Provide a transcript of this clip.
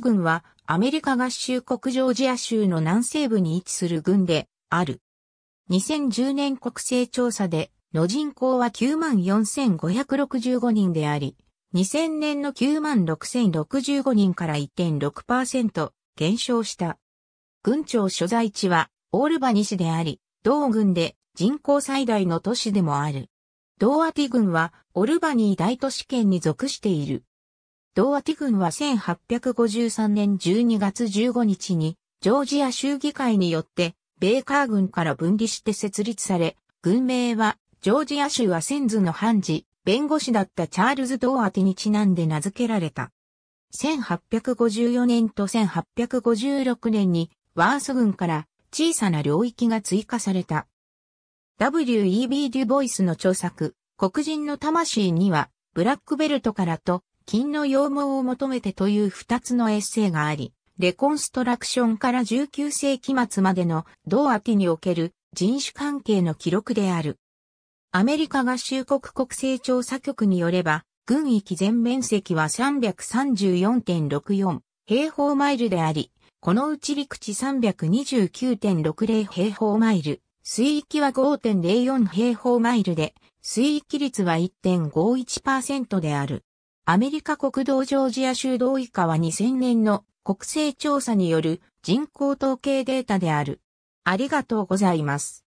軍はアメリカ合衆国ジョージア州の南西部に位置する軍である。2010年国勢調査での人口は94,565人であり、2000年の96,065人から1.6%減少した。軍庁所在地はオールバニ市であり、同軍で人口最大の都市でもある。同アティ軍はオルバニー大都市圏に属している。ーアティ軍は1853年12月15日に、ジョージア州議会によって、ベーカー軍から分離して設立され、軍名は、ジョージア州は先祖の判事、弁護士だったチャールズ・ドーアティにちなんで名付けられた。1854年と1856年に、ワース軍から小さな領域が追加された。W.E.B. デュボイスの著作、黒人の魂には、ブラックベルトからと、金の羊毛を求めてという二つのエッセイがあり、レコンストラクションから19世紀末までの同アティにおける人種関係の記録である。アメリカ合衆国国勢調査局によれば、軍域全面積は334.64平方マイルであり、このうち陸地329.60平方マイル、水域は5.04平方マイルで、水域率は1.51%である。アメリカ国道ジョージア州同以下は2000年の国勢調査による人口統計データである。ありがとうございます。